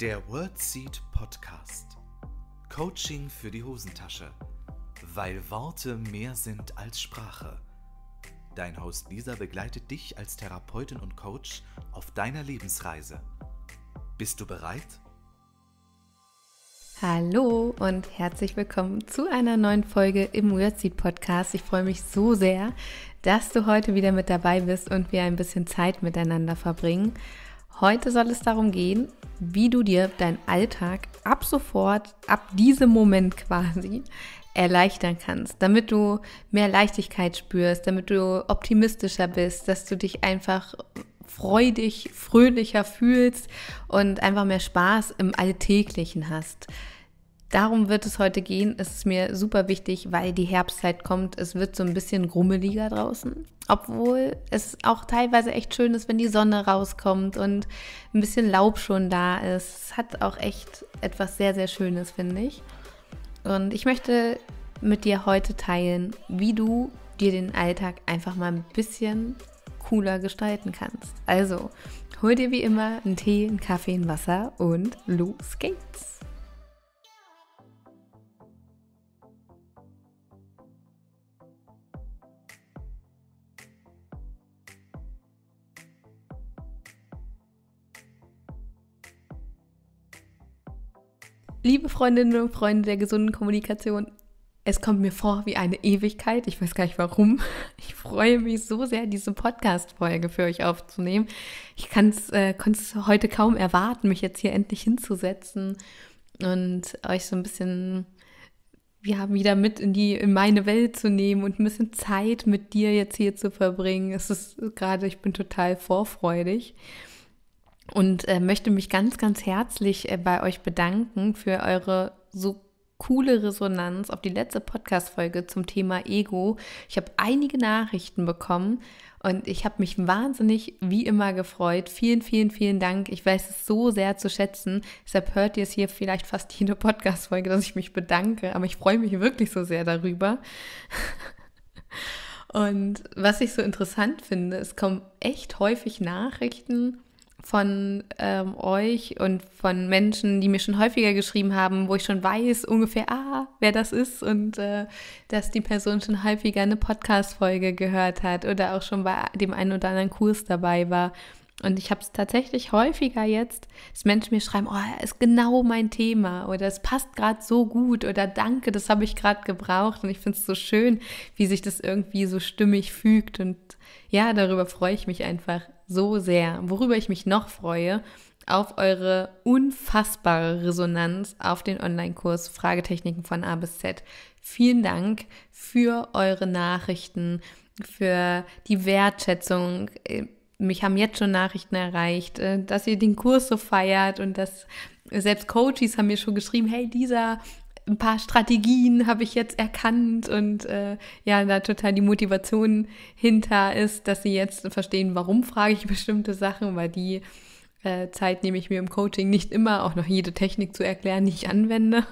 Der WordSeed Podcast. Coaching für die Hosentasche. Weil Worte mehr sind als Sprache. Dein Host Lisa begleitet dich als Therapeutin und Coach auf deiner Lebensreise. Bist du bereit? Hallo und herzlich willkommen zu einer neuen Folge im WordSeed Podcast. Ich freue mich so sehr, dass du heute wieder mit dabei bist und wir ein bisschen Zeit miteinander verbringen. Heute soll es darum gehen, wie du dir deinen Alltag ab sofort, ab diesem Moment quasi erleichtern kannst, damit du mehr Leichtigkeit spürst, damit du optimistischer bist, dass du dich einfach freudig, fröhlicher fühlst und einfach mehr Spaß im Alltäglichen hast. Darum wird es heute gehen. Es ist mir super wichtig, weil die Herbstzeit kommt. Es wird so ein bisschen grummeliger draußen. Obwohl es auch teilweise echt schön ist, wenn die Sonne rauskommt und ein bisschen Laub schon da ist. Es hat auch echt etwas sehr, sehr Schönes, finde ich. Und ich möchte mit dir heute teilen, wie du dir den Alltag einfach mal ein bisschen cooler gestalten kannst. Also, hol dir wie immer einen Tee, einen Kaffee, ein Wasser und los geht's! Liebe Freundinnen und Freunde der gesunden Kommunikation, es kommt mir vor wie eine Ewigkeit. Ich weiß gar nicht warum. Ich freue mich so sehr, diese Podcast-Folge für euch aufzunehmen. Ich äh, konnte es heute kaum erwarten, mich jetzt hier endlich hinzusetzen und euch so ein bisschen ja, wieder mit in die in meine Welt zu nehmen und ein bisschen Zeit mit dir jetzt hier zu verbringen. Es ist gerade, ich bin total vorfreudig und äh, möchte mich ganz, ganz herzlich äh, bei euch bedanken für eure so coole Resonanz auf die letzte Podcast-Folge zum Thema Ego. Ich habe einige Nachrichten bekommen und ich habe mich wahnsinnig wie immer gefreut. Vielen, vielen, vielen Dank. Ich weiß es so sehr zu schätzen. Deshalb hört ihr es hier vielleicht fast jede Podcast-Folge, dass ich mich bedanke. Aber ich freue mich wirklich so sehr darüber. und was ich so interessant finde, es kommen echt häufig Nachrichten von ähm, euch und von Menschen, die mir schon häufiger geschrieben haben, wo ich schon weiß ungefähr, ah, wer das ist und äh, dass die Person schon häufiger eine Podcast-Folge gehört hat oder auch schon bei dem einen oder anderen Kurs dabei war. Und ich habe es tatsächlich häufiger jetzt, dass Menschen mir schreiben, oh, das ist genau mein Thema oder es passt gerade so gut oder danke, das habe ich gerade gebraucht und ich finde es so schön, wie sich das irgendwie so stimmig fügt und ja, darüber freue ich mich einfach so sehr, worüber ich mich noch freue, auf eure unfassbare Resonanz auf den Online-Kurs Fragetechniken von A bis Z. Vielen Dank für eure Nachrichten, für die Wertschätzung. Äh, mich haben jetzt schon Nachrichten erreicht, äh, dass ihr den Kurs so feiert und dass selbst Coaches haben mir schon geschrieben, hey, dieser ein paar Strategien habe ich jetzt erkannt und äh, ja, da total die Motivation hinter ist, dass sie jetzt verstehen, warum frage ich bestimmte Sachen, weil die äh, Zeit nehme ich mir im Coaching nicht immer, auch noch jede Technik zu erklären, die ich anwende.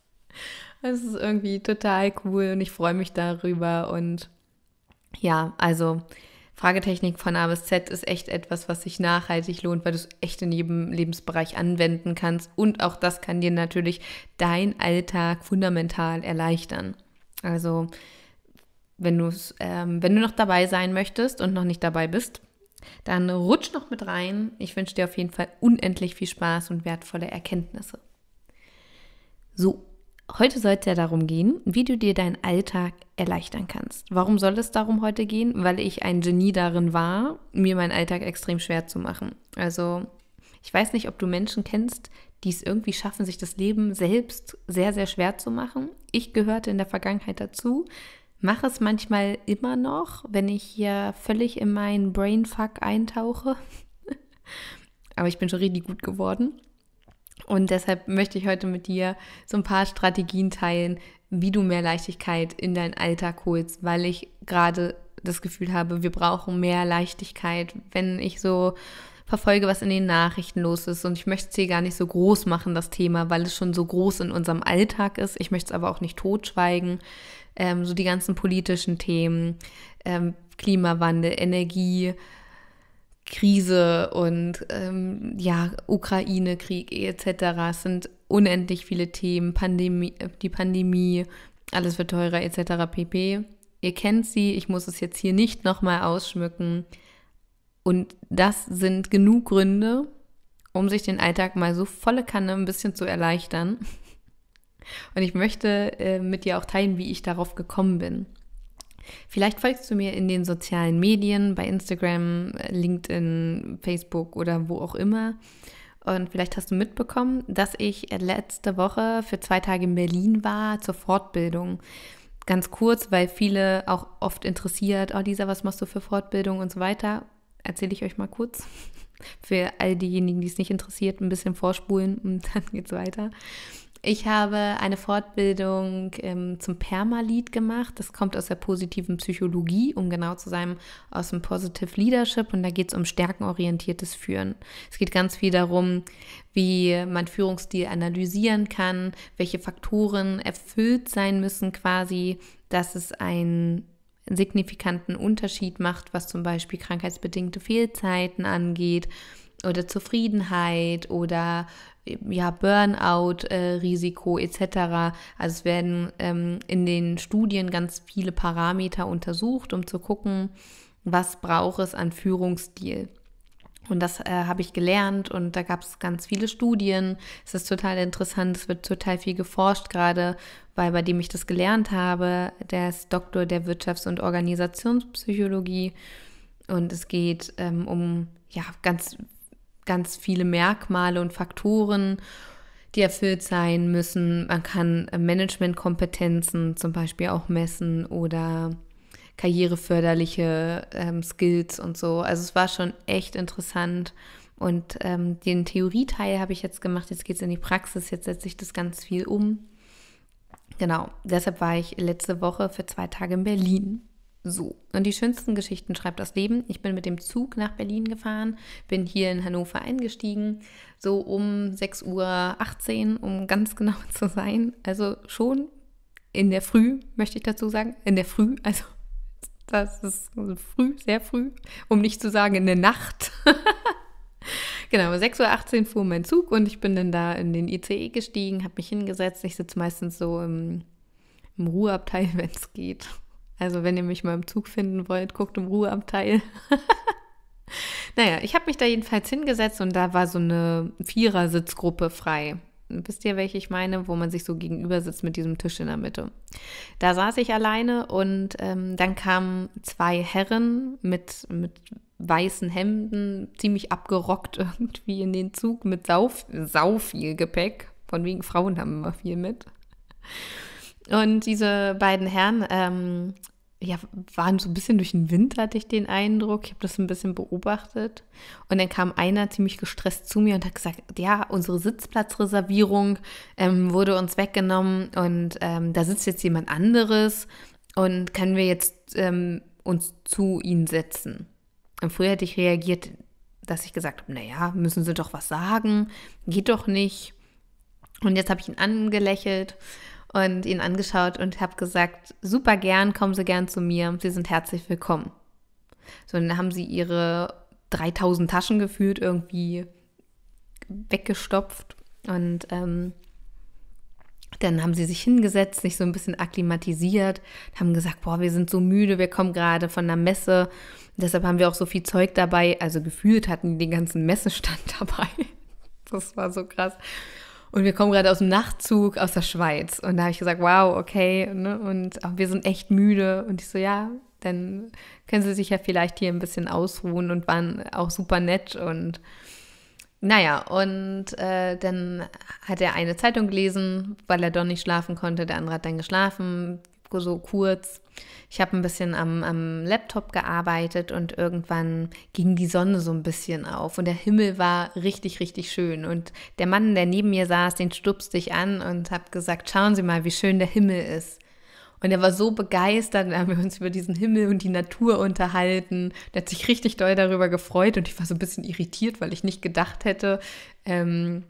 das ist irgendwie total cool und ich freue mich darüber und ja, also Fragetechnik von A bis Z ist echt etwas, was sich nachhaltig lohnt, weil du es echt in jedem Lebensbereich anwenden kannst. Und auch das kann dir natürlich dein Alltag fundamental erleichtern. Also, wenn, ähm, wenn du noch dabei sein möchtest und noch nicht dabei bist, dann rutsch noch mit rein. Ich wünsche dir auf jeden Fall unendlich viel Spaß und wertvolle Erkenntnisse. So, Heute soll es ja darum gehen, wie du dir deinen Alltag erleichtern kannst. Warum soll es darum heute gehen? Weil ich ein Genie darin war, mir meinen Alltag extrem schwer zu machen. Also ich weiß nicht, ob du Menschen kennst, die es irgendwie schaffen, sich das Leben selbst sehr, sehr schwer zu machen. Ich gehörte in der Vergangenheit dazu, mache es manchmal immer noch, wenn ich hier völlig in meinen Brainfuck eintauche. Aber ich bin schon richtig gut geworden. Und deshalb möchte ich heute mit dir so ein paar Strategien teilen, wie du mehr Leichtigkeit in deinen Alltag holst, weil ich gerade das Gefühl habe, wir brauchen mehr Leichtigkeit. Wenn ich so verfolge, was in den Nachrichten los ist. Und ich möchte es hier gar nicht so groß machen, das Thema, weil es schon so groß in unserem Alltag ist. Ich möchte es aber auch nicht totschweigen. Ähm, so die ganzen politischen Themen, ähm, Klimawandel, Energie, Krise und ähm, ja, Ukraine-Krieg etc. Es sind unendlich viele Themen, Pandemie, äh, die Pandemie, alles wird teurer etc. pp. Ihr kennt sie, ich muss es jetzt hier nicht nochmal ausschmücken. Und das sind genug Gründe, um sich den Alltag mal so volle Kanne ein bisschen zu erleichtern. Und ich möchte äh, mit dir auch teilen, wie ich darauf gekommen bin. Vielleicht folgst du mir in den sozialen Medien, bei Instagram, LinkedIn, Facebook oder wo auch immer. Und vielleicht hast du mitbekommen, dass ich letzte Woche für zwei Tage in Berlin war zur Fortbildung. Ganz kurz, weil viele auch oft interessiert, oh Lisa, was machst du für Fortbildung und so weiter. Erzähle ich euch mal kurz. Für all diejenigen, die es nicht interessiert, ein bisschen vorspulen und dann geht's weiter. Ich habe eine Fortbildung ähm, zum Permalied gemacht. Das kommt aus der positiven Psychologie, um genau zu sein, aus dem Positive Leadership. Und da geht es um stärkenorientiertes Führen. Es geht ganz viel darum, wie man Führungsstil analysieren kann, welche Faktoren erfüllt sein müssen quasi, dass es ein signifikanten Unterschied macht, was zum Beispiel krankheitsbedingte Fehlzeiten angeht oder Zufriedenheit oder ja, Burnout-Risiko äh, etc. Also es werden ähm, in den Studien ganz viele Parameter untersucht, um zu gucken, was braucht es an Führungsstil. Und das äh, habe ich gelernt und da gab es ganz viele Studien. Es ist total interessant, es wird total viel geforscht gerade, weil bei dem ich das gelernt habe, der ist Doktor der Wirtschafts- und Organisationspsychologie und es geht ähm, um ja ganz ganz viele Merkmale und Faktoren, die erfüllt sein müssen. Man kann äh, Managementkompetenzen zum Beispiel auch messen oder karriereförderliche ähm, Skills und so. Also es war schon echt interessant. Und ähm, den Theorieteil habe ich jetzt gemacht, jetzt geht es in die Praxis, jetzt setze ich das ganz viel um. Genau, deshalb war ich letzte Woche für zwei Tage in Berlin. So, und die schönsten Geschichten schreibt das Leben. Ich bin mit dem Zug nach Berlin gefahren, bin hier in Hannover eingestiegen, so um 6.18 Uhr, um ganz genau zu sein. Also schon in der Früh, möchte ich dazu sagen, in der Früh, also das ist früh, sehr früh, um nicht zu sagen in der Nacht. genau, 6.18 Uhr fuhr mein Zug und ich bin dann da in den ICE gestiegen, habe mich hingesetzt. Ich sitze meistens so im, im Ruheabteil, wenn es geht. Also wenn ihr mich mal im Zug finden wollt, guckt im Ruheabteil. naja, ich habe mich da jedenfalls hingesetzt und da war so eine Vierersitzgruppe frei. Wisst ihr, welche ich meine, wo man sich so gegenüber sitzt mit diesem Tisch in der Mitte. Da saß ich alleine und ähm, dann kamen zwei Herren mit, mit weißen Hemden, ziemlich abgerockt irgendwie in den Zug mit sau, sau viel Gepäck. Von wegen Frauen haben immer viel mit. Und diese beiden Herren ähm, ja, waren so ein bisschen durch den Wind, hatte ich den Eindruck. Ich habe das ein bisschen beobachtet. Und dann kam einer ziemlich gestresst zu mir und hat gesagt, ja, unsere Sitzplatzreservierung ähm, wurde uns weggenommen und ähm, da sitzt jetzt jemand anderes und können wir jetzt ähm, uns zu ihnen setzen. Und früher hätte ich reagiert, dass ich gesagt habe, naja, müssen sie doch was sagen, geht doch nicht. Und jetzt habe ich ihn angelächelt und ihn angeschaut und habe gesagt, super gern, kommen Sie gern zu mir, Sie sind herzlich willkommen. So, dann haben sie ihre 3000 Taschen gefühlt irgendwie weggestopft und ähm, dann haben sie sich hingesetzt, sich so ein bisschen akklimatisiert, haben gesagt, boah, wir sind so müde, wir kommen gerade von der Messe, deshalb haben wir auch so viel Zeug dabei. Also gefühlt hatten die den ganzen Messestand dabei. Das war so krass. Und wir kommen gerade aus dem Nachtzug aus der Schweiz. Und da habe ich gesagt, wow, okay. Ne? Und auch wir sind echt müde. Und ich so, ja, dann können Sie sich ja vielleicht hier ein bisschen ausruhen und waren auch super nett. Und naja, und äh, dann hat er eine Zeitung gelesen, weil er doch nicht schlafen konnte. Der andere hat dann geschlafen, so kurz. Ich habe ein bisschen am, am, Laptop gearbeitet und irgendwann ging die Sonne so ein bisschen auf und der Himmel war richtig, richtig schön. Und der Mann, der neben mir saß, den stupste ich an und habe gesagt, schauen Sie mal, wie schön der Himmel ist. Und er war so begeistert, da haben wir uns über diesen Himmel und die Natur unterhalten. Der hat sich richtig doll darüber gefreut und ich war so ein bisschen irritiert, weil ich nicht gedacht hätte, ähm,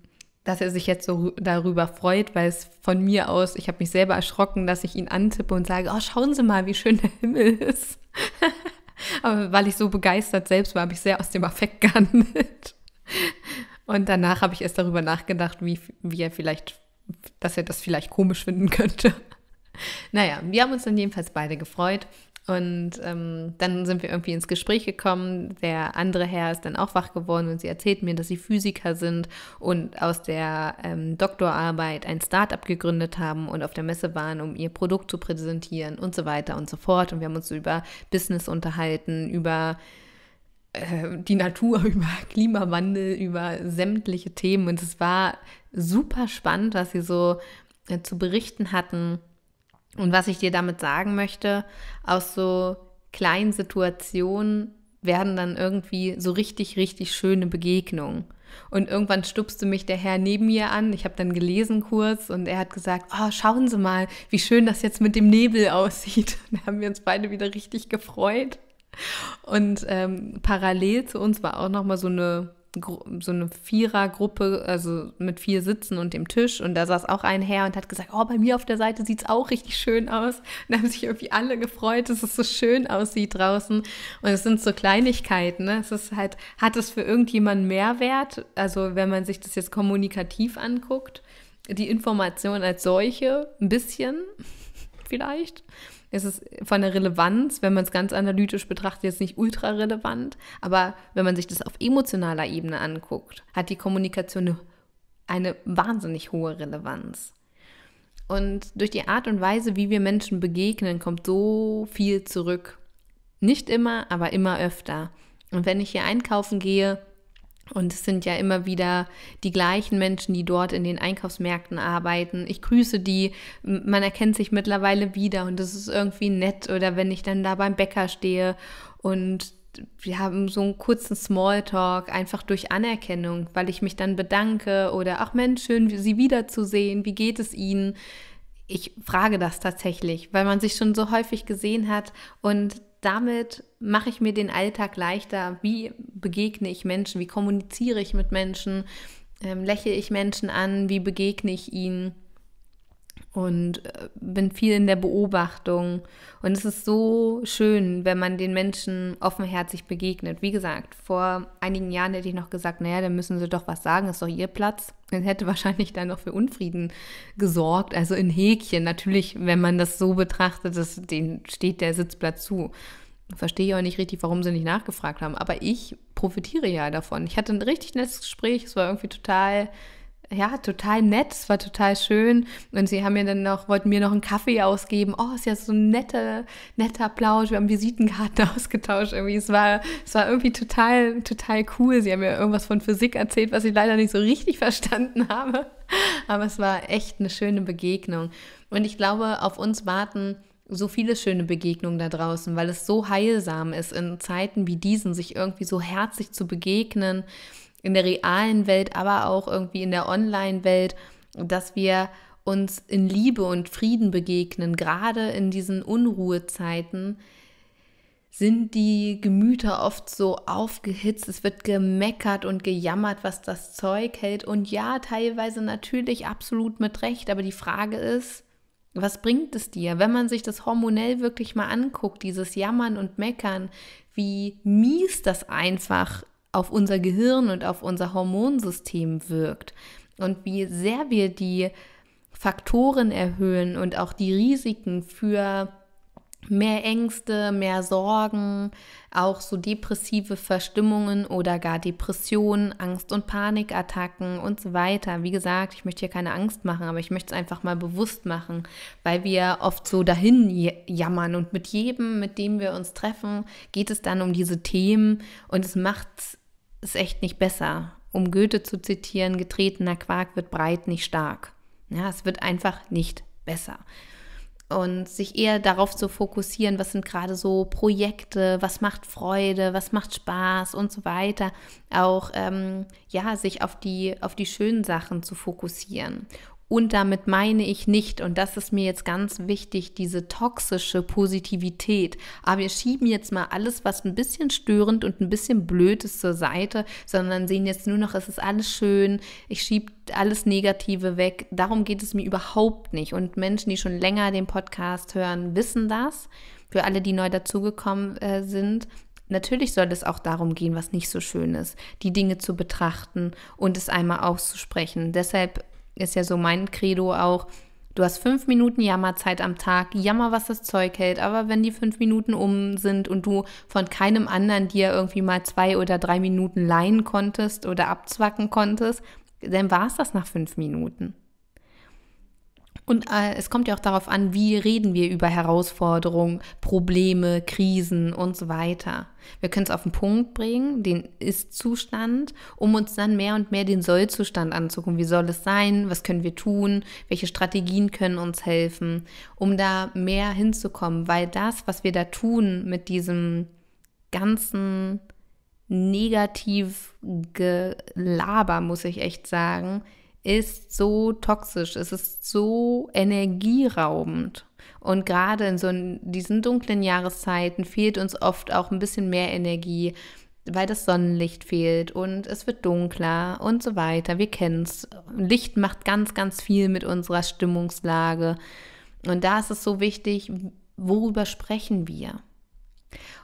dass er sich jetzt so darüber freut, weil es von mir aus, ich habe mich selber erschrocken, dass ich ihn antippe und sage, oh, schauen Sie mal, wie schön der Himmel ist. Aber weil ich so begeistert selbst war, habe ich sehr aus dem Affekt gehandelt. Und danach habe ich erst darüber nachgedacht, wie, wie er vielleicht, dass er das vielleicht komisch finden könnte. Naja, wir haben uns dann jedenfalls beide gefreut und ähm, dann sind wir irgendwie ins Gespräch gekommen. Der andere Herr ist dann auch wach geworden und sie erzählt mir, dass sie Physiker sind und aus der ähm, Doktorarbeit ein Startup gegründet haben und auf der Messe waren, um ihr Produkt zu präsentieren und so weiter und so fort. Und wir haben uns über Business unterhalten, über äh, die Natur, über Klimawandel, über sämtliche Themen. Und es war super spannend, was sie so äh, zu berichten hatten und was ich dir damit sagen möchte, aus so kleinen Situationen werden dann irgendwie so richtig, richtig schöne Begegnungen. Und irgendwann stupste mich der Herr neben mir an. Ich habe dann gelesen kurz und er hat gesagt, oh, schauen Sie mal, wie schön das jetzt mit dem Nebel aussieht. Da haben wir uns beide wieder richtig gefreut. Und ähm, parallel zu uns war auch nochmal so eine so eine Vierergruppe, also mit vier Sitzen und dem Tisch. Und da saß auch ein Herr und hat gesagt, oh, bei mir auf der Seite sieht es auch richtig schön aus. Und da haben sich irgendwie alle gefreut, dass es so schön aussieht draußen. Und es sind so Kleinigkeiten, ne? Es ist halt, hat es für irgendjemanden Mehrwert? Also wenn man sich das jetzt kommunikativ anguckt, die Information als solche, ein bisschen vielleicht ist es von der Relevanz, wenn man es ganz analytisch betrachtet, jetzt nicht ultra relevant, aber wenn man sich das auf emotionaler Ebene anguckt, hat die Kommunikation eine, eine wahnsinnig hohe Relevanz. Und durch die Art und Weise, wie wir Menschen begegnen, kommt so viel zurück. Nicht immer, aber immer öfter. Und wenn ich hier einkaufen gehe, und es sind ja immer wieder die gleichen Menschen, die dort in den Einkaufsmärkten arbeiten. Ich grüße die, man erkennt sich mittlerweile wieder und es ist irgendwie nett. Oder wenn ich dann da beim Bäcker stehe und wir haben so einen kurzen Smalltalk, einfach durch Anerkennung, weil ich mich dann bedanke oder ach Mensch, schön, Sie wiederzusehen, wie geht es Ihnen? Ich frage das tatsächlich, weil man sich schon so häufig gesehen hat und damit mache ich mir den Alltag leichter. Wie begegne ich Menschen? Wie kommuniziere ich mit Menschen? Ähm, lächle ich Menschen an? Wie begegne ich ihnen? und äh, bin viel in der Beobachtung. Und es ist so schön, wenn man den Menschen offenherzig begegnet. Wie gesagt, vor einigen Jahren hätte ich noch gesagt, naja, dann müssen sie doch was sagen, das ist doch ihr Platz. Das hätte wahrscheinlich dann noch für Unfrieden gesorgt, also in Häkchen. Natürlich, wenn man das so betrachtet, dass denen steht der Sitzplatz zu. Verstehe ich auch nicht richtig, warum sie nicht nachgefragt haben. Aber ich profitiere ja davon. Ich hatte ein richtig nettes Gespräch, es war irgendwie total ja, total nett, es war total schön. Und sie haben mir dann noch, wollten mir noch einen Kaffee ausgeben. Oh, ist ja so ein netter, netter Plausch. Wir haben Visitenkarten ausgetauscht irgendwie. Es war, es war irgendwie total, total cool. Sie haben mir irgendwas von Physik erzählt, was ich leider nicht so richtig verstanden habe. Aber es war echt eine schöne Begegnung. Und ich glaube, auf uns warten so viele schöne Begegnungen da draußen, weil es so heilsam ist, in Zeiten wie diesen sich irgendwie so herzlich zu begegnen in der realen Welt, aber auch irgendwie in der Online-Welt, dass wir uns in Liebe und Frieden begegnen, gerade in diesen Unruhezeiten sind die Gemüter oft so aufgehitzt, es wird gemeckert und gejammert, was das Zeug hält. Und ja, teilweise natürlich absolut mit Recht, aber die Frage ist, was bringt es dir, wenn man sich das hormonell wirklich mal anguckt, dieses Jammern und Meckern, wie mies das einfach auf unser Gehirn und auf unser Hormonsystem wirkt und wie sehr wir die Faktoren erhöhen und auch die Risiken für mehr Ängste, mehr Sorgen, auch so depressive Verstimmungen oder gar Depressionen, Angst- und Panikattacken und so weiter. Wie gesagt, ich möchte hier keine Angst machen, aber ich möchte es einfach mal bewusst machen, weil wir oft so dahin jammern und mit jedem, mit dem wir uns treffen, geht es dann um diese Themen und es macht es ist echt nicht besser. Um Goethe zu zitieren, getretener Quark wird breit, nicht stark. Ja, es wird einfach nicht besser. Und sich eher darauf zu fokussieren, was sind gerade so Projekte, was macht Freude, was macht Spaß und so weiter. Auch ähm, ja, sich auf die, auf die schönen Sachen zu fokussieren und damit meine ich nicht, und das ist mir jetzt ganz wichtig, diese toxische Positivität. Aber wir schieben jetzt mal alles, was ein bisschen störend und ein bisschen blöd ist, zur Seite, sondern sehen jetzt nur noch, es ist alles schön, ich schiebe alles Negative weg. Darum geht es mir überhaupt nicht. Und Menschen, die schon länger den Podcast hören, wissen das. Für alle, die neu dazugekommen äh, sind, Natürlich soll es auch darum gehen, was nicht so schön ist, die Dinge zu betrachten und es einmal auszusprechen. Deshalb ist ja so mein Credo auch, Du hast fünf Minuten Jammerzeit am Tag, jammer, was das Zeug hält, aber wenn die fünf Minuten um sind und du von keinem anderen dir irgendwie mal zwei oder drei Minuten leihen konntest oder abzwacken konntest, dann war es das nach fünf Minuten. Und äh, es kommt ja auch darauf an, wie reden wir über Herausforderungen, Probleme, Krisen und so weiter. Wir können es auf den Punkt bringen, den Ist-Zustand, um uns dann mehr und mehr den Soll-Zustand anzugucken. Wie soll es sein? Was können wir tun? Welche Strategien können uns helfen, um da mehr hinzukommen? Weil das, was wir da tun mit diesem ganzen negativ Gelaber, muss ich echt sagen, ist so toxisch, es ist so energieraubend. Und gerade in so diesen dunklen Jahreszeiten fehlt uns oft auch ein bisschen mehr Energie, weil das Sonnenlicht fehlt und es wird dunkler und so weiter. Wir kennen es. Licht macht ganz, ganz viel mit unserer Stimmungslage. Und da ist es so wichtig, worüber sprechen wir?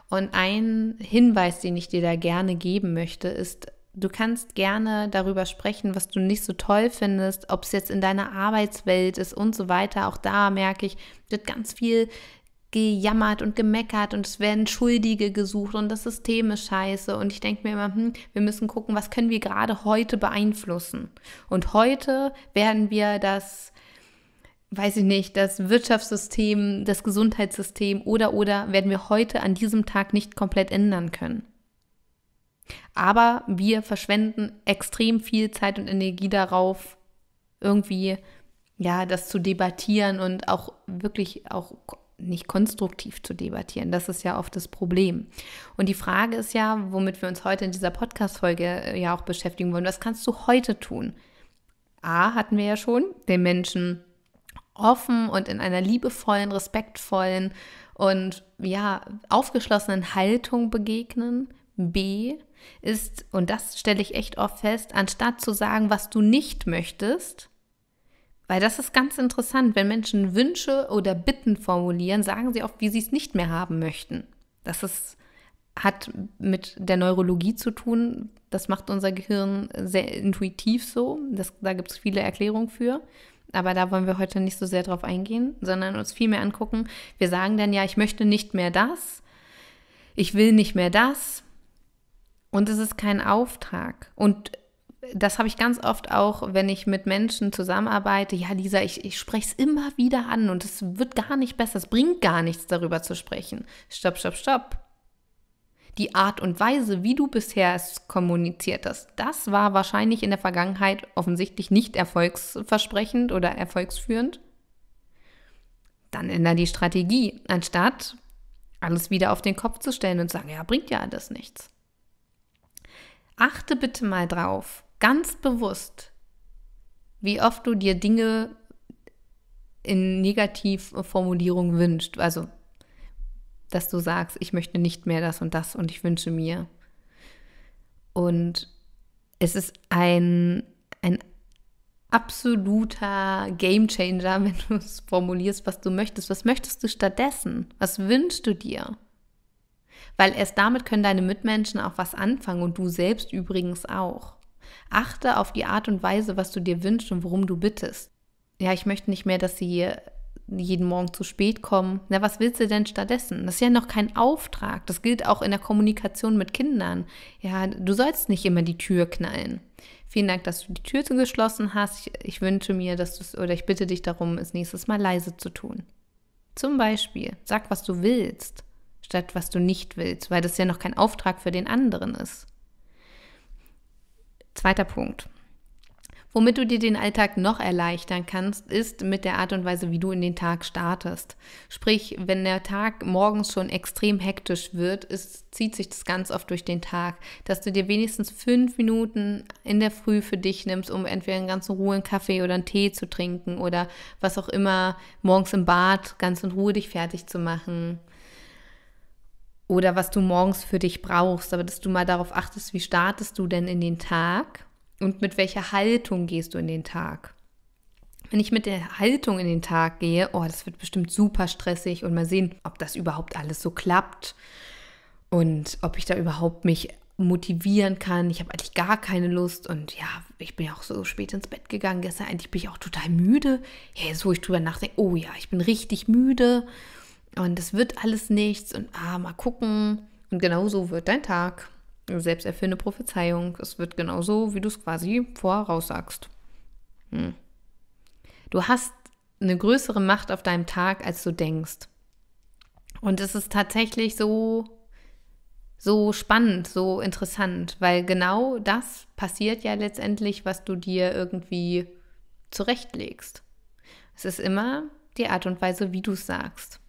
Und ein Hinweis, den ich dir da gerne geben möchte, ist Du kannst gerne darüber sprechen, was du nicht so toll findest, ob es jetzt in deiner Arbeitswelt ist und so weiter. Auch da merke ich, wird ganz viel gejammert und gemeckert und es werden Schuldige gesucht und das System ist scheiße. Und ich denke mir immer, hm, wir müssen gucken, was können wir gerade heute beeinflussen. Und heute werden wir das, weiß ich nicht, das Wirtschaftssystem, das Gesundheitssystem oder oder werden wir heute an diesem Tag nicht komplett ändern können. Aber wir verschwenden extrem viel Zeit und Energie darauf, irgendwie ja, das zu debattieren und auch wirklich auch nicht konstruktiv zu debattieren. Das ist ja oft das Problem. Und die Frage ist ja, womit wir uns heute in dieser Podcast-Folge äh, ja auch beschäftigen wollen. Was kannst du heute tun? A, hatten wir ja schon, den Menschen offen und in einer liebevollen, respektvollen und ja, aufgeschlossenen Haltung begegnen B ist, und das stelle ich echt oft fest, anstatt zu sagen, was du nicht möchtest, weil das ist ganz interessant, wenn Menschen Wünsche oder Bitten formulieren, sagen sie oft, wie sie es nicht mehr haben möchten. Das ist, hat mit der Neurologie zu tun. Das macht unser Gehirn sehr intuitiv so. Das, da gibt es viele Erklärungen für. Aber da wollen wir heute nicht so sehr drauf eingehen, sondern uns viel mehr angucken. Wir sagen dann ja, ich möchte nicht mehr das, ich will nicht mehr das, und es ist kein Auftrag. Und das habe ich ganz oft auch, wenn ich mit Menschen zusammenarbeite. Ja, Lisa, ich, ich spreche es immer wieder an und es wird gar nicht besser. Es bringt gar nichts, darüber zu sprechen. Stopp, stopp, stopp. Die Art und Weise, wie du bisher es kommuniziert hast, das war wahrscheinlich in der Vergangenheit offensichtlich nicht erfolgsversprechend oder erfolgsführend. Dann ändere die Strategie, anstatt alles wieder auf den Kopf zu stellen und zu sagen, ja, bringt ja alles nichts. Achte bitte mal drauf, ganz bewusst, wie oft du dir Dinge in Negativformulierung wünscht. Also, dass du sagst, ich möchte nicht mehr das und das und ich wünsche mir. Und es ist ein, ein absoluter Changer, wenn du es formulierst, was du möchtest. Was möchtest du stattdessen? Was wünschst du dir? Weil erst damit können deine Mitmenschen auch was anfangen und du selbst übrigens auch. Achte auf die Art und Weise, was du dir wünschst und worum du bittest. Ja, ich möchte nicht mehr, dass sie jeden Morgen zu spät kommen. Na, was willst du denn stattdessen? Das ist ja noch kein Auftrag. Das gilt auch in der Kommunikation mit Kindern. Ja, du sollst nicht immer die Tür knallen. Vielen Dank, dass du die Tür geschlossen hast. Ich, ich wünsche mir, dass du es, oder ich bitte dich darum, es nächstes Mal leise zu tun. Zum Beispiel, sag, was du willst statt was du nicht willst, weil das ja noch kein Auftrag für den anderen ist. Zweiter Punkt. Womit du dir den Alltag noch erleichtern kannst, ist mit der Art und Weise, wie du in den Tag startest. Sprich, wenn der Tag morgens schon extrem hektisch wird, ist, zieht sich das ganz oft durch den Tag, dass du dir wenigstens fünf Minuten in der Früh für dich nimmst, um entweder in ganz Ruhe einen Kaffee oder einen Tee zu trinken oder was auch immer, morgens im Bad ganz in Ruhe dich fertig zu machen oder was du morgens für dich brauchst, aber dass du mal darauf achtest, wie startest du denn in den Tag und mit welcher Haltung gehst du in den Tag. Wenn ich mit der Haltung in den Tag gehe, oh, das wird bestimmt super stressig und mal sehen, ob das überhaupt alles so klappt und ob ich da überhaupt mich motivieren kann. Ich habe eigentlich gar keine Lust und ja, ich bin ja auch so spät ins Bett gegangen gestern. Eigentlich bin ich auch total müde. Ja, jetzt, wo ich drüber nachdenke, oh ja, ich bin richtig müde und es wird alles nichts und ah, mal gucken. Und genau so wird dein Tag. Selbst erfindende Prophezeiung. Es wird genau so, wie du es quasi voraussagst. Hm. Du hast eine größere Macht auf deinem Tag, als du denkst. Und es ist tatsächlich so, so spannend, so interessant, weil genau das passiert ja letztendlich, was du dir irgendwie zurechtlegst. Es ist immer die Art und Weise, wie du es sagst.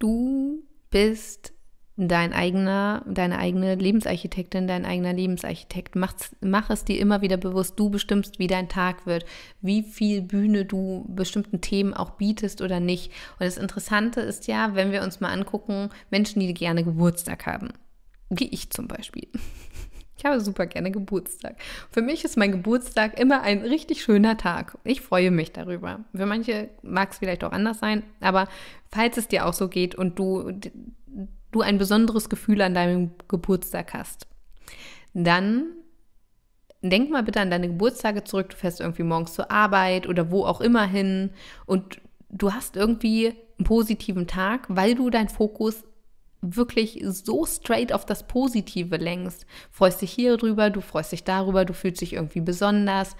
Du bist dein eigener, deine eigene Lebensarchitektin, dein eigener Lebensarchitekt. Mach, mach es dir immer wieder bewusst. Du bestimmst, wie dein Tag wird, wie viel Bühne du bestimmten Themen auch bietest oder nicht. Und das Interessante ist ja, wenn wir uns mal angucken, Menschen, die gerne Geburtstag haben, wie ich zum Beispiel. Ich habe super gerne Geburtstag. Für mich ist mein Geburtstag immer ein richtig schöner Tag. Ich freue mich darüber. Für manche mag es vielleicht auch anders sein, aber falls es dir auch so geht und du, du ein besonderes Gefühl an deinem Geburtstag hast, dann denk mal bitte an deine Geburtstage zurück. Du fährst irgendwie morgens zur Arbeit oder wo auch immer hin und du hast irgendwie einen positiven Tag, weil du deinen Fokus wirklich so straight auf das Positive lenkst. Freust dich hier drüber, du freust dich darüber, du fühlst dich irgendwie besonders.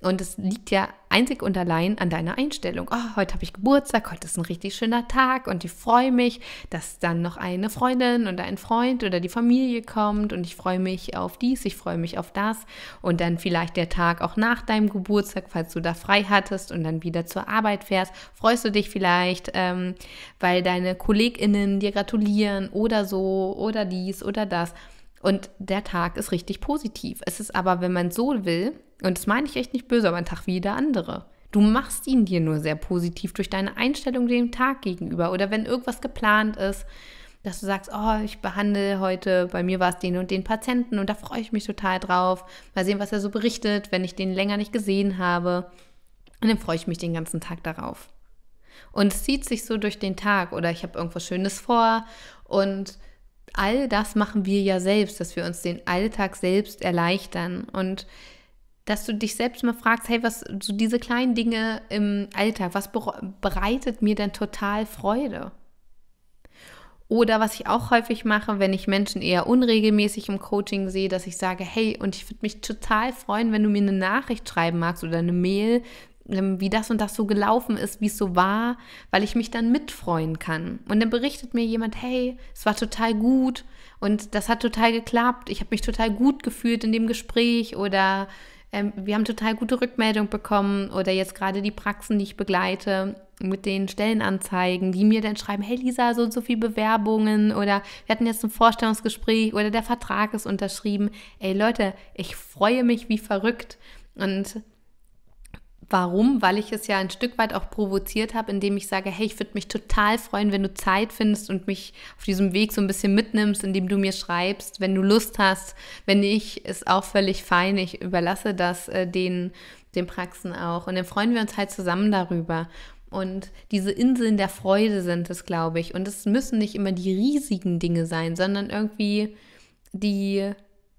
Und es liegt ja einzig und allein an deiner Einstellung. Oh, heute habe ich Geburtstag, heute ist ein richtig schöner Tag und ich freue mich, dass dann noch eine Freundin oder ein Freund oder die Familie kommt und ich freue mich auf dies, ich freue mich auf das und dann vielleicht der Tag auch nach deinem Geburtstag, falls du da frei hattest und dann wieder zur Arbeit fährst, freust du dich vielleicht, ähm, weil deine KollegInnen dir gratulieren oder so oder dies oder das. Und der Tag ist richtig positiv. Es ist aber, wenn man so will, und das meine ich echt nicht böse, aber ein Tag wie jeder andere. Du machst ihn dir nur sehr positiv durch deine Einstellung dem Tag gegenüber. Oder wenn irgendwas geplant ist, dass du sagst, oh, ich behandle heute, bei mir war es den und den Patienten und da freue ich mich total drauf. Mal sehen, was er so berichtet, wenn ich den länger nicht gesehen habe. Und dann freue ich mich den ganzen Tag darauf. Und es zieht sich so durch den Tag oder ich habe irgendwas Schönes vor und all das machen wir ja selbst, dass wir uns den Alltag selbst erleichtern und dass du dich selbst mal fragst, hey, was so diese kleinen Dinge im Alltag, was bereitet mir denn total Freude? Oder was ich auch häufig mache, wenn ich Menschen eher unregelmäßig im Coaching sehe, dass ich sage, hey, und ich würde mich total freuen, wenn du mir eine Nachricht schreiben magst oder eine Mail, ähm, wie das und das so gelaufen ist, wie es so war, weil ich mich dann mitfreuen kann. Und dann berichtet mir jemand, hey, es war total gut und das hat total geklappt, ich habe mich total gut gefühlt in dem Gespräch oder ähm, wir haben total gute Rückmeldung bekommen oder jetzt gerade die Praxen, die ich begleite mit den Stellenanzeigen, die mir dann schreiben, hey Lisa, so und so viele Bewerbungen oder wir hatten jetzt ein Vorstellungsgespräch oder der Vertrag ist unterschrieben. Ey Leute, ich freue mich wie verrückt und Warum? Weil ich es ja ein Stück weit auch provoziert habe, indem ich sage, hey, ich würde mich total freuen, wenn du Zeit findest und mich auf diesem Weg so ein bisschen mitnimmst, indem du mir schreibst, wenn du Lust hast. Wenn ich ist auch völlig fein. Ich überlasse das äh, den, den Praxen auch. Und dann freuen wir uns halt zusammen darüber. Und diese Inseln der Freude sind es, glaube ich. Und es müssen nicht immer die riesigen Dinge sein, sondern irgendwie die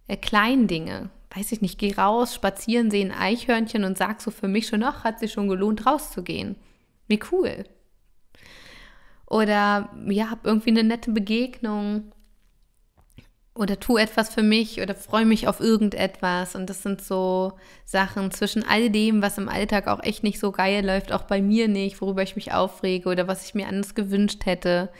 äh, kleinen Dinge, weiß ich nicht, geh raus, spazieren, sehe ein Eichhörnchen und sag so für mich schon, ach, hat sich schon gelohnt, rauszugehen. Wie cool. Oder ja, hab irgendwie eine nette Begegnung. Oder tu etwas für mich oder freue mich auf irgendetwas. Und das sind so Sachen zwischen all dem, was im Alltag auch echt nicht so geil läuft, auch bei mir nicht, worüber ich mich aufrege oder was ich mir anders gewünscht hätte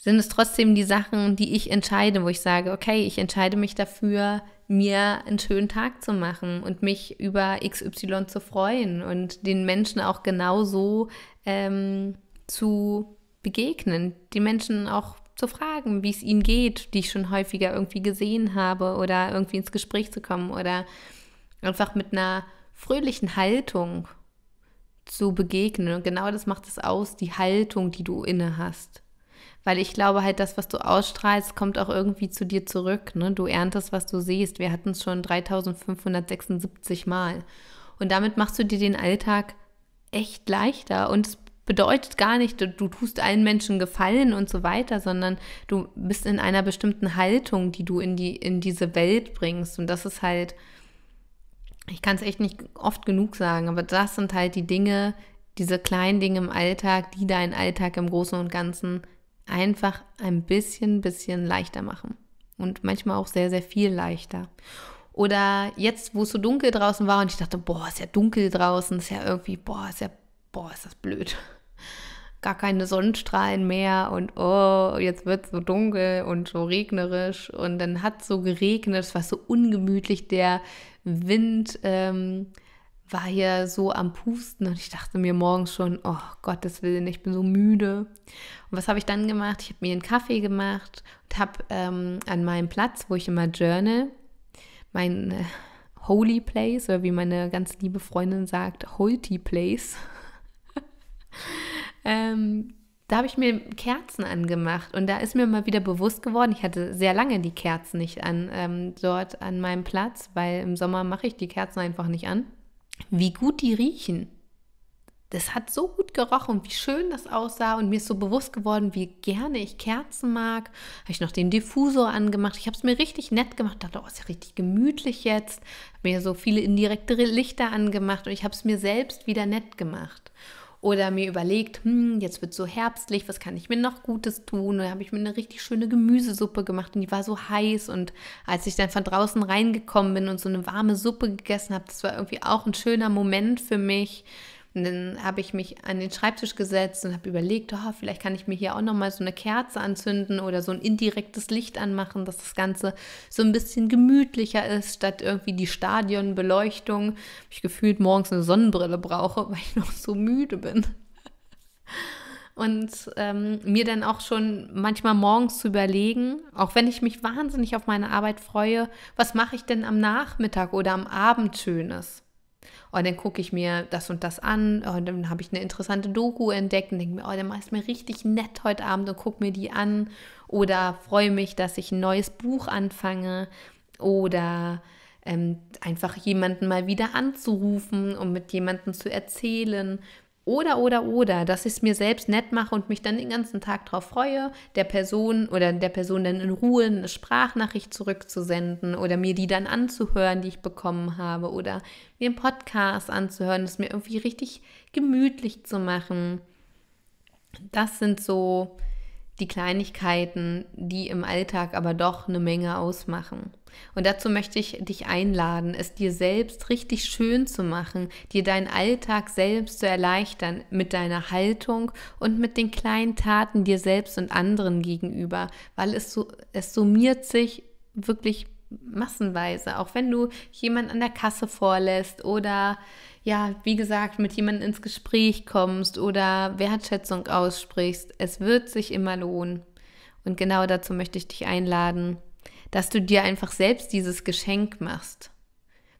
sind es trotzdem die Sachen, die ich entscheide, wo ich sage, okay, ich entscheide mich dafür, mir einen schönen Tag zu machen und mich über XY zu freuen und den Menschen auch genau so ähm, zu begegnen, die Menschen auch zu fragen, wie es ihnen geht, die ich schon häufiger irgendwie gesehen habe oder irgendwie ins Gespräch zu kommen oder einfach mit einer fröhlichen Haltung zu begegnen. Und genau das macht es aus, die Haltung, die du inne hast weil ich glaube halt, das, was du ausstrahlst, kommt auch irgendwie zu dir zurück. Ne? Du erntest, was du siehst. Wir hatten es schon 3576 Mal. Und damit machst du dir den Alltag echt leichter und es bedeutet gar nicht, du tust allen Menschen Gefallen und so weiter, sondern du bist in einer bestimmten Haltung, die du in, die, in diese Welt bringst. Und das ist halt, ich kann es echt nicht oft genug sagen, aber das sind halt die Dinge, diese kleinen Dinge im Alltag, die deinen Alltag im Großen und Ganzen einfach ein bisschen, bisschen leichter machen. Und manchmal auch sehr, sehr viel leichter. Oder jetzt, wo es so dunkel draußen war und ich dachte, boah, ist ja dunkel draußen, ist ja irgendwie, boah, ist ja, boah, ist das blöd. Gar keine Sonnenstrahlen mehr und oh, jetzt wird es so dunkel und so regnerisch. Und dann hat es so geregnet, es war so ungemütlich, der Wind. Ähm, war hier so am Pusten und ich dachte mir morgens schon, oh Gottes Willen, ich bin so müde. Und was habe ich dann gemacht? Ich habe mir einen Kaffee gemacht und habe ähm, an meinem Platz, wo ich immer journal, mein äh, Holy Place oder wie meine ganz liebe Freundin sagt, Holty Place, ähm, da habe ich mir Kerzen angemacht und da ist mir mal wieder bewusst geworden, ich hatte sehr lange die Kerzen nicht an ähm, dort an meinem Platz, weil im Sommer mache ich die Kerzen einfach nicht an wie gut die riechen. Das hat so gut gerochen, wie schön das aussah und mir ist so bewusst geworden, wie gerne ich Kerzen mag. Habe ich noch den Diffusor angemacht. Ich habe es mir richtig nett gemacht. Dachte, oh, ist ja richtig gemütlich jetzt. Habe mir so viele indirekte Lichter angemacht und ich habe es mir selbst wieder nett gemacht oder mir überlegt, hm, jetzt wird so herbstlich, was kann ich mir noch Gutes tun? Da habe ich mir eine richtig schöne Gemüsesuppe gemacht und die war so heiß. Und als ich dann von draußen reingekommen bin und so eine warme Suppe gegessen habe, das war irgendwie auch ein schöner Moment für mich. Und dann habe ich mich an den Schreibtisch gesetzt und habe überlegt, oh, vielleicht kann ich mir hier auch nochmal so eine Kerze anzünden oder so ein indirektes Licht anmachen, dass das Ganze so ein bisschen gemütlicher ist, statt irgendwie die Stadionbeleuchtung. Ich gefühlt morgens eine Sonnenbrille brauche, weil ich noch so müde bin. Und ähm, mir dann auch schon manchmal morgens zu überlegen, auch wenn ich mich wahnsinnig auf meine Arbeit freue, was mache ich denn am Nachmittag oder am Abend Schönes? Und oh, dann gucke ich mir das und das an. Und oh, dann habe ich eine interessante Doku entdeckt und denke mir, oh, der macht mir richtig nett heute Abend und gucke mir die an. Oder freue mich, dass ich ein neues Buch anfange. Oder ähm, einfach jemanden mal wieder anzurufen um mit jemandem zu erzählen oder, oder, oder, dass ich es mir selbst nett mache und mich dann den ganzen Tag darauf freue, der Person oder der Person dann in Ruhe eine Sprachnachricht zurückzusenden oder mir die dann anzuhören, die ich bekommen habe oder mir einen Podcast anzuhören, es mir irgendwie richtig gemütlich zu machen. Das sind so die Kleinigkeiten, die im Alltag aber doch eine Menge ausmachen. Und dazu möchte ich dich einladen, es dir selbst richtig schön zu machen, dir deinen Alltag selbst zu erleichtern mit deiner Haltung und mit den kleinen Taten dir selbst und anderen gegenüber, weil es so es summiert sich wirklich massenweise, auch wenn du jemanden an der Kasse vorlässt oder ja, wie gesagt, mit jemandem ins Gespräch kommst oder Wertschätzung aussprichst. Es wird sich immer lohnen. Und genau dazu möchte ich dich einladen, dass du dir einfach selbst dieses Geschenk machst.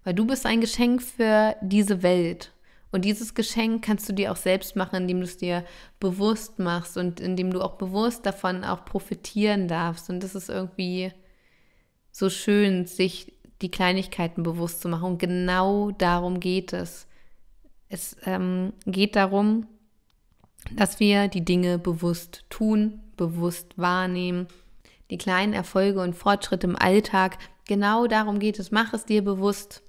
Weil du bist ein Geschenk für diese Welt. Und dieses Geschenk kannst du dir auch selbst machen, indem du es dir bewusst machst und indem du auch bewusst davon auch profitieren darfst. Und das ist irgendwie so schön, sich die Kleinigkeiten bewusst zu machen. Und genau darum geht es. Es ähm, geht darum, dass wir die Dinge bewusst tun, bewusst wahrnehmen. Die kleinen Erfolge und Fortschritte im Alltag, genau darum geht es. Mach es dir bewusst,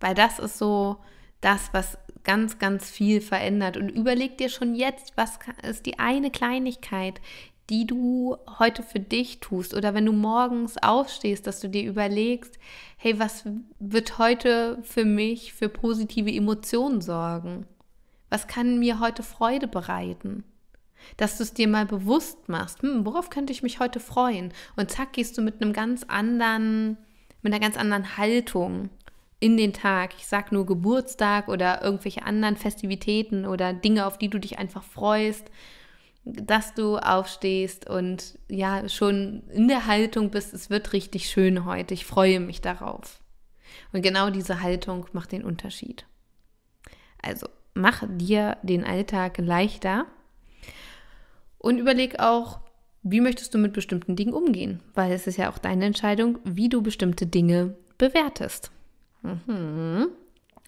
weil das ist so das, was ganz, ganz viel verändert. Und überleg dir schon jetzt, was ist die eine Kleinigkeit, die du heute für dich tust oder wenn du morgens aufstehst, dass du dir überlegst, hey, was wird heute für mich für positive Emotionen sorgen? Was kann mir heute Freude bereiten? Dass du es dir mal bewusst machst, hm, worauf könnte ich mich heute freuen? Und zack, gehst du mit einem ganz anderen, mit einer ganz anderen Haltung in den Tag. Ich sag nur Geburtstag oder irgendwelche anderen Festivitäten oder Dinge, auf die du dich einfach freust dass du aufstehst und ja, schon in der Haltung bist, es wird richtig schön heute, ich freue mich darauf. Und genau diese Haltung macht den Unterschied. Also mach dir den Alltag leichter und überleg auch, wie möchtest du mit bestimmten Dingen umgehen, weil es ist ja auch deine Entscheidung, wie du bestimmte Dinge bewertest. Mhm.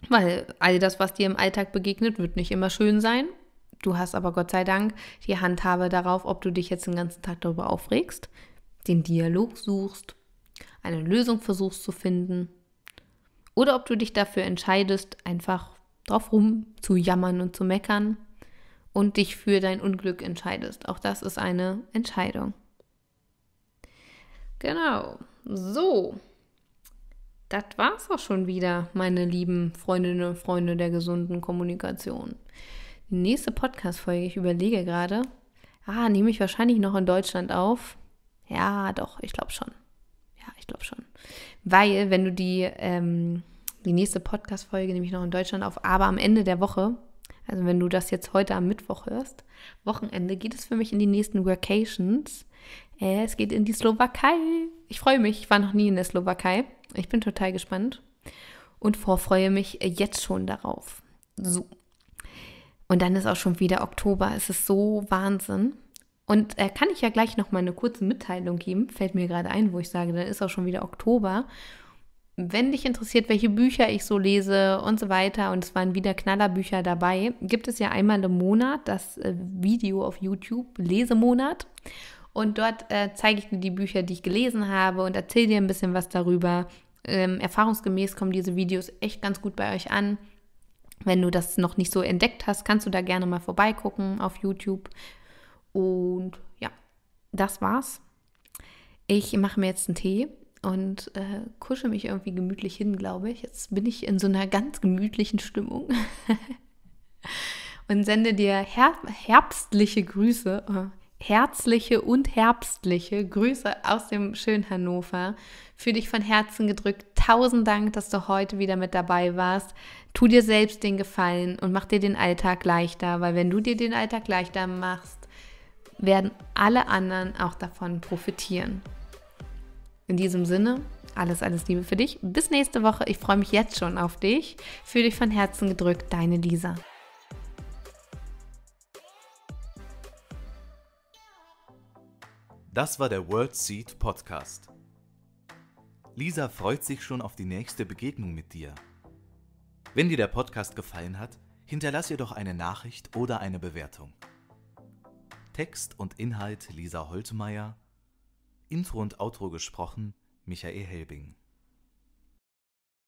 Weil all das, was dir im Alltag begegnet, wird nicht immer schön sein Du hast aber Gott sei Dank die Handhabe darauf, ob du dich jetzt den ganzen Tag darüber aufregst, den Dialog suchst, eine Lösung versuchst zu finden oder ob du dich dafür entscheidest, einfach drauf rum zu jammern und zu meckern und dich für dein Unglück entscheidest. Auch das ist eine Entscheidung. Genau. So. Das war's auch schon wieder, meine lieben Freundinnen und Freunde der gesunden Kommunikation. Die nächste Podcast-Folge, ich überlege gerade. Ah, nehme ich wahrscheinlich noch in Deutschland auf. Ja, doch, ich glaube schon. Ja, ich glaube schon. Weil, wenn du die, ähm, die nächste Podcast-Folge nehme ich noch in Deutschland auf, aber am Ende der Woche, also wenn du das jetzt heute am Mittwoch hörst, Wochenende, geht es für mich in die nächsten Workations. Äh, es geht in die Slowakei. Ich freue mich, ich war noch nie in der Slowakei. Ich bin total gespannt und vorfreue mich jetzt schon darauf. So, und dann ist auch schon wieder Oktober. Es ist so Wahnsinn. Und äh, kann ich ja gleich noch mal eine kurze Mitteilung geben, fällt mir gerade ein, wo ich sage, dann ist auch schon wieder Oktober. Wenn dich interessiert, welche Bücher ich so lese und so weiter, und es waren wieder Knallerbücher dabei, gibt es ja einmal im Monat das äh, Video auf YouTube, Lesemonat. Und dort äh, zeige ich dir die Bücher, die ich gelesen habe und erzähle dir ein bisschen was darüber. Ähm, erfahrungsgemäß kommen diese Videos echt ganz gut bei euch an. Wenn du das noch nicht so entdeckt hast, kannst du da gerne mal vorbeigucken auf YouTube. Und ja, das war's. Ich mache mir jetzt einen Tee und äh, kusche mich irgendwie gemütlich hin, glaube ich. Jetzt bin ich in so einer ganz gemütlichen Stimmung. und sende dir herbstliche Grüße. Oh, herzliche und herbstliche Grüße aus dem schönen Hannover. Für dich von Herzen gedrückt. Tausend Dank, dass du heute wieder mit dabei warst. Tu dir selbst den Gefallen und mach dir den Alltag leichter, weil wenn du dir den Alltag leichter machst, werden alle anderen auch davon profitieren. In diesem Sinne, alles, alles Liebe für dich. Bis nächste Woche. Ich freue mich jetzt schon auf dich. Für dich von Herzen gedrückt, deine Lisa. Das war der World Seed Podcast. Lisa freut sich schon auf die nächste Begegnung mit dir. Wenn dir der Podcast gefallen hat, hinterlass ihr doch eine Nachricht oder eine Bewertung. Text und Inhalt Lisa Holtmeier, Intro und Outro gesprochen Michael Helbing.